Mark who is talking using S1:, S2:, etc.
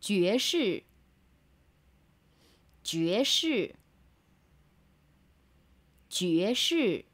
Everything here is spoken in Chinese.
S1: 爵士，爵士，爵士。